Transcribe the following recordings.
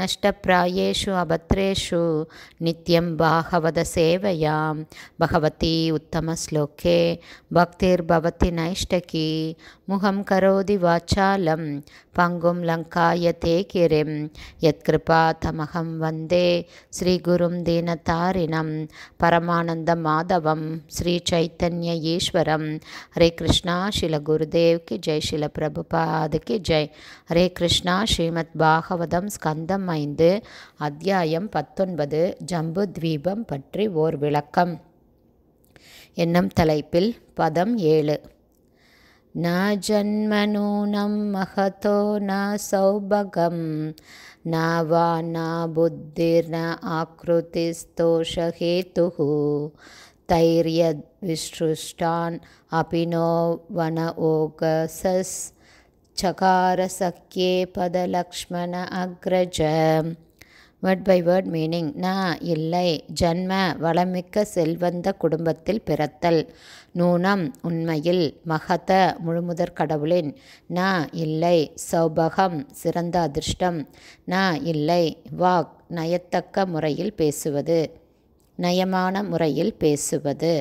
नष्टप्रायेषु अभद्रेषु नित्यं बाहवदसेवया भगवती उत्तमश्लोके भक्तिर्भवति नैष्टकी मुहं करोति वाचालं पङ्गुं लङ्कायते गिरिं यत्कृपा तमहं वन्दे श्रीगुरुं दीनतारिणं परमानन्दमाधवं श्रीचैतन्य ईश्वरं हरे कृष्णा शिलगुरुदेव की जय शिलप्रभुपाद की जय हरे कृष्णा श्रीमद्भागवतं स्कन्दम् ஐந்து அத்தியாயம் பத்தொன்பது ஜம்பு தீபம் பற்றி ஓர் விளக்கம் என்னும் தலைப்பில் பதம் ஏழு ந ஜன்மனூனம் மகதோ ந சௌபகம் ந வா ந புத்திர் ந ஆக்ருதி ஸ்தோஷஹேது தைரிய விசுஷ்டான் அபினோ ஓகசஸ் சகாரசக்கியே பதலக்ஷ்மண அக்ரஜ வேர்ட் பை வேர்ட் மீனிங் நா இல்லை ஜன்ம வளமிக்க செல்வந்த குடும்பத்தில் பிறத்தல் நூனம் உண்மையில் மகத முழுமுதற் கடவுளின் நான் இல்லை சௌபகம் சிறந்த அதிர்ஷ்டம் நா இல்லை வாக் நயத்தக்க முறையில் பேசுவது நயமான முறையில் பேசுவது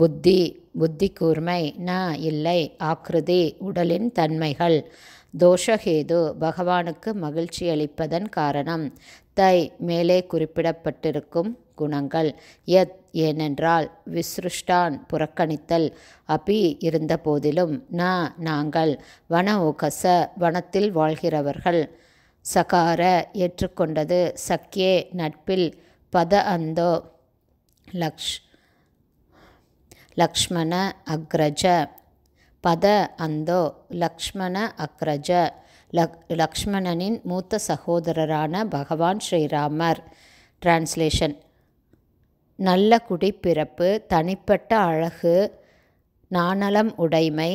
புத்தி புத்தி கூர்மை ந இல்லை ஆக்ருதி உடலின் தன்மைகள் தோஷஹேது பகவானுக்கு மகிழ்ச்சி அளிப்பதன் காரணம் தை மேலே குறிப்பிடப்பட்டிருக்கும் குணங்கள் எத் ஏனென்றால் விஸ்ருஷ்டான் புறக்கணித்தல் அபி இருந்த போதிலும் ந நாங்கள் வன ஓகச வனத்தில் வாழ்கிறவர்கள் சகார ஏற்றுக்கொண்டது சக்கியே நட்பில் பத அந்தோ லக்ஷ் லக்ஷ்மண அக்ரஜ பத அந்தோ லக்ஷ்மண அக்ரஜ லக் லக்ஷ்மணனின் மூத்த சகோதரரான பகவான் ஸ்ரீராமர் டிரான்ஸ்லேஷன் நல்ல குடிப்பிறப்பு தனிப்பட்ட அழகு நாணலம் உடைமை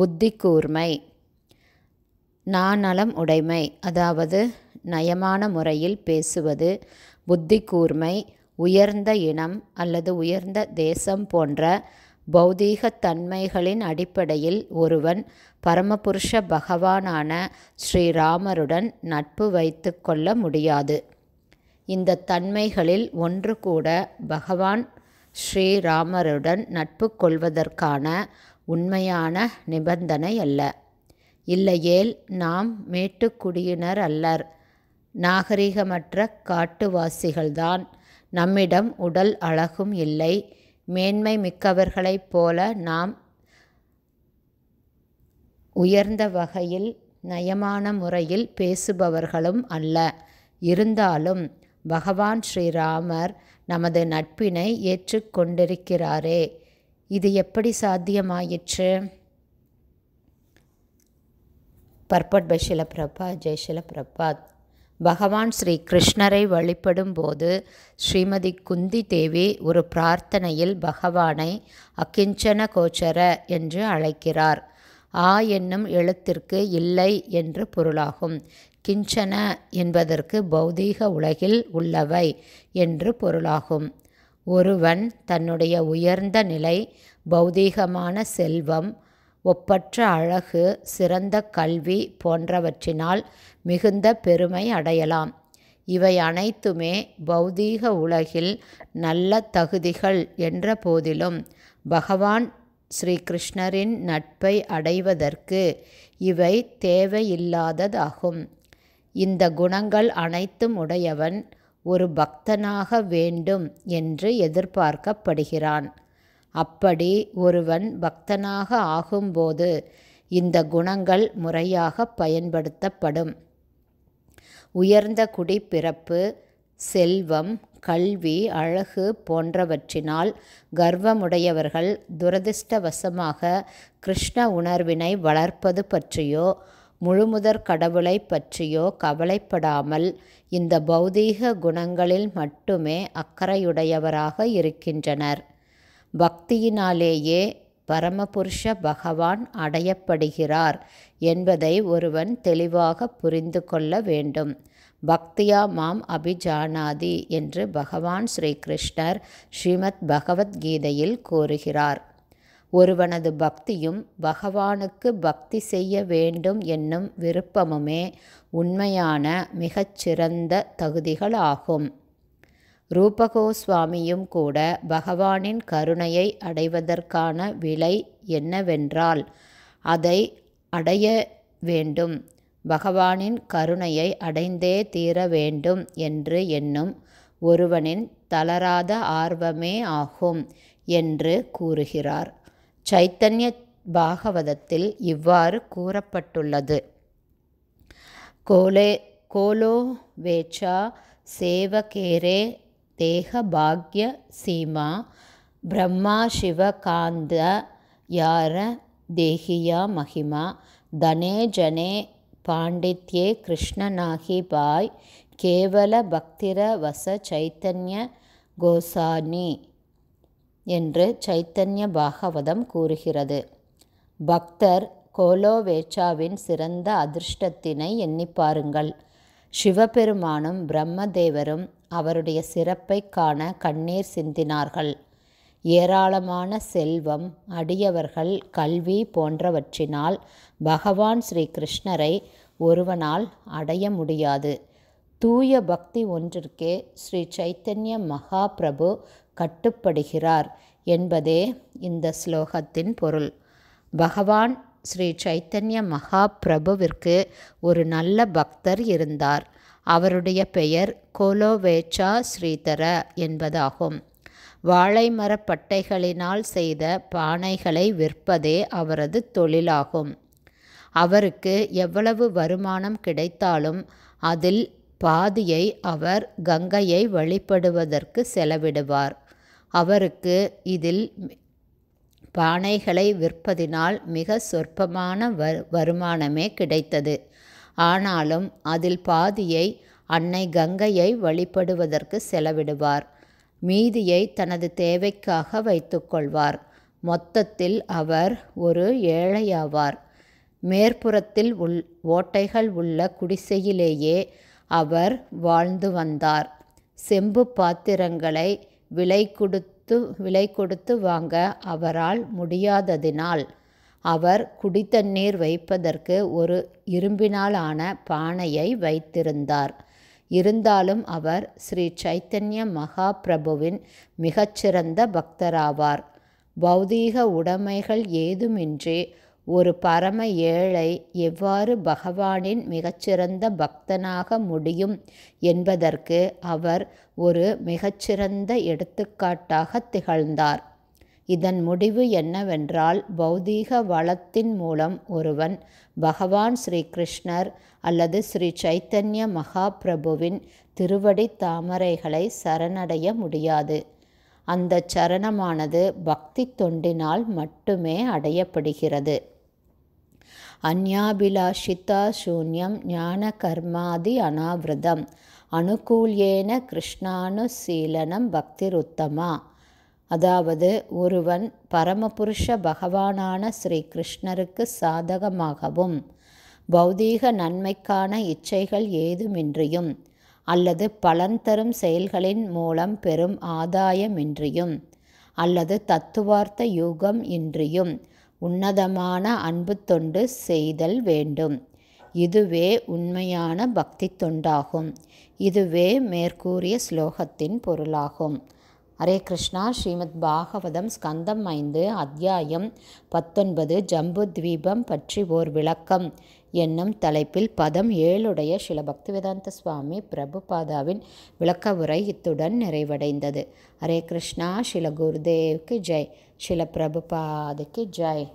புத்தி கூர்மை நாணலம் உடைமை அதாவது நயமான முறையில் பேசுவது புத்தி கூர்மை உயர்ந்த இனம் அல்லது உயர்ந்த தேசம் போன்ற பௌதீக தன்மைகளின் அடிப்படையில் ஒருவன் பரமபுருஷ பகவானான ஸ்ரீராமருடன் நட்பு வைத்து கொள்ள முடியாது இந்த தன்மைகளில் ஒன்று கூட பகவான் ஸ்ரீராமருடன் நட்பு கொள்வதற்கான உண்மையான நிபந்தனை அல்ல இல்லையேல் நாம் மேட்டுக்குடியினர் அல்லர் நாகரிகமற்ற காட்டுவாசிகள்தான் நம்மிடம் உடல் அழகும் இல்லை மேன்மை மிக்கவர்களைப் போல நாம் உயர்ந்த வகையில் நயமான முறையில் பேசுபவர்களும் அல்ல இருந்தாலும் பகவான் ஸ்ரீராமர் நமது நட்பினை ஏற்றுக்கொண்டிருக்கிறாரே இது எப்படி சாத்தியமாயிற்று பர்பட் பஷில பிரபா ஜெய் பிரபாத் பகவான் ஸ்ரீ கிருஷ்ணரை வழிபடும் போது ஸ்ரீமதி குந்தி தேவி ஒரு பிரார்த்தனையில் பகவானை அக்கிஞ்சன கோச்சர என்று அழைக்கிறார் ஆ என்னும் எழுத்திற்கு இல்லை என்று பொருளாகும் கிஞ்சன என்பதற்கு பௌதீக உலகில் உள்ளவை என்று பொருளாகும் ஒருவன் தன்னுடைய உயர்ந்த நிலை பௌதீகமான செல்வம் ஒப்பற்ற அழகு சிறந்த கல்வி போன்றவற்றினால் மிகுந்த பெருமை அடையலாம் இவை அனைத்துமே பௌதீக உலகில் நல்ல தகுதிகள் என்ற போதிலும் பகவான் ஸ்ரீகிருஷ்ணரின் நட்பை அடைவதற்கு இவை தேவையில்லாததாகும் இந்த குணங்கள் அனைத்தும் உடையவன் ஒரு பக்தனாக வேண்டும் என்று எதிர்பார்க்கப்படுகிறான் அப்படி ஒருவன் பக்தனாக ஆகும்போது இந்த குணங்கள் முறையாக பயன்படுத்தப்படும் உயர்ந்த குடிப்பிறப்பு செல்வம் கல்வி அழகு போன்றவற்றினால் கர்வமுடையவர்கள் துரதிர்ஷ்டவசமாக கிருஷ்ண உணர்வினை வளர்ப்பது பற்றியோ முழுமுதற் கடவுளை பற்றியோ கவலைப்படாமல் இந்த பௌதீக குணங்களில் மட்டுமே அக்கறையுடையவராக இருக்கின்றனர் பக்தியினாலேயே பரமபுருஷ பகவான் அடையப்படுகிறார் என்பதை ஒருவன் தெளிவாக புரிந்து கொள்ள வேண்டும் பக்தியா மாம் அபிஜானாதி என்று பகவான் ஸ்ரீகிருஷ்ணர் ஸ்ரீமத் பகவத்கீதையில் கூறுகிறார் ஒருவனது பக்தியும் பகவானுக்கு பக்தி செய்ய வேண்டும் என்னும் விருப்பமுமே உண்மையான மிகச்சிறந்த தகுதிகளாகும் ரூபகோஸ்வாமியும் கூட பகவானின் கருணையை அடைவதற்கான விலை என்னவென்றால் அதை அடைய வேண்டும் பகவானின் கருணையை அடைந்தே தீர வேண்டும் என்று எண்ணும் ஒருவனின் தளராத ஆர்வமே ஆகும் என்று கூறுகிறார் சைத்தன்ய பாகவதத்தில் இவ்வாறு கூறப்பட்டுள்ளது கோலே கோலோ வேச்சா சேவகேரே தேக பாக்ய சீமா பிரம்மா சிவ காந்த யார தேகியா மகிமா தனே ஜனே பாண்டித்யே கிருஷ்ணநாகி பாய் கேவல பக்திர வச சைத்தன்ய கோசானி என்று சைத்தன்ய பாகவதம் கூறுகிறது பக்தர் கோலோவேச்சாவின் சிறந்த அதிர்ஷ்டத்தினை எண்ணிப்பாருங்கள் பாருங்கள் சிவபெருமானும் பிரம்மதேவரும் அவருடைய சிறப்பை காண கண்ணீர் சிந்தினார்கள் ஏராளமான செல்வம் அடியவர்கள் கல்வி போன்றவற்றினால் பகவான் ஸ்ரீ கிருஷ்ணரை ஒருவனால் அடைய முடியாது தூய பக்தி ஒன்றிற்கே ஸ்ரீ சைத்தன்ய மகாபிரபு கட்டுப்படுகிறார் என்பதே இந்த ஸ்லோகத்தின் பொருள் பகவான் ஸ்ரீ சைத்தன்ய மகாபிரபுவிற்கு ஒரு நல்ல பக்தர் இருந்தார் அவருடைய பெயர் கோலோவேச்சா ஸ்ரீதர என்பதாகும் வாழைமரப்பட்டைகளினால் செய்த பானைகளை விற்பதே அவரது தொழிலாகும் அவருக்கு எவ்வளவு வருமானம் கிடைத்தாலும் அதில் பாதியை அவர் கங்கையை வழிபடுவதற்கு செலவிடுவார் அவருக்கு இதில் பானைகளை விற்பதினால் மிக சொற்பமான வ வருமானமே கிடைத்தது ஆனாலும் அதில் பாதியை அன்னை கங்கையை வழிபடுவதற்கு செலவிடுவார் மீதியை தனது தேவைக்காக வைத்துக்கொள்வார் மொத்தத்தில் அவர் ஒரு ஏழையாவார் மேற்புறத்தில் உள் ஓட்டைகள் உள்ள குடிசையிலேயே அவர் வாழ்ந்து வந்தார் செம்பு பாத்திரங்களை விலை கொடுத்து கொடுத்து விலை கொடுத்து வாங்க அவரால் முடியாததினால் அவர் குடித்தண்ணீர் வைப்பதற்கு ஒரு இரும்பினாலான பானையை வைத்திருந்தார் இருந்தாலும் அவர் ஸ்ரீ சைத்தன்ய மகாபிரபுவின் மிகச்சிறந்த பக்தராவார் பௌதீக உடைமைகள் ஏதுமின்றி ஒரு பரம ஏழை எவ்வாறு பகவானின் மிகச்சிறந்த பக்தனாக முடியும் என்பதற்கு அவர் ஒரு மிகச்சிறந்த எடுத்துக்காட்டாக திகழ்ந்தார் இதன் முடிவு என்னவென்றால் பௌதீக வளத்தின் மூலம் ஒருவன் பகவான் ஸ்ரீ கிருஷ்ணர் அல்லது ஸ்ரீ சைத்தன்ய மகாபிரபுவின் திருவடி தாமரைகளை சரணடைய முடியாது அந்த சரணமானது பக்தி தொண்டினால் மட்டுமே அடையப்படுகிறது அந்யாபிலாஷிதா சூன்யம் ஞான கர்மாதி அனாவிரதம் அனுகூல்யேன கிருஷ்ணானுசீலனம் பக்திருத்தமா அதாவது ஒருவன் பரமபுருஷ பகவானான ஸ்ரீ கிருஷ்ணருக்கு சாதகமாகவும் பௌதீக நன்மைக்கான இச்சைகள் ஏதுமின்றியும் அல்லது பலன் தரும் செயல்களின் மூலம் பெரும் ஆதாயமின்றியும் அல்லது தத்துவார்த்த யூகம் இன்றியும் உன்னதமான அன்பு தொண்டு செய்தல் வேண்டும் இதுவே உண்மையான பக்தி தொண்டாகும் இதுவே மேற்கூறிய ஸ்லோகத்தின் பொருளாகும் ஹரே கிருஷ்ணா ஸ்ரீமத் பாகவதம் ஸ்கந்தம் ஐந்து அத்தியாயம் பத்தொன்பது ஜம்பு தீபம் பற்றி ஓர் விளக்கம் என்னும் தலைப்பில் பதம் ஏழுடைய சில பக்திவேதாந்த சுவாமி பிரபுபாதாவின் விளக்க உரை இத்துடன் நிறைவடைந்தது ஹரே கிருஷ்ணா சில குருதேவ்க்கு ஜெய் சில பிரபுபாதுக்கு ஜெய்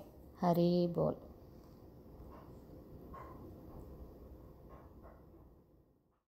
ஹரி போல்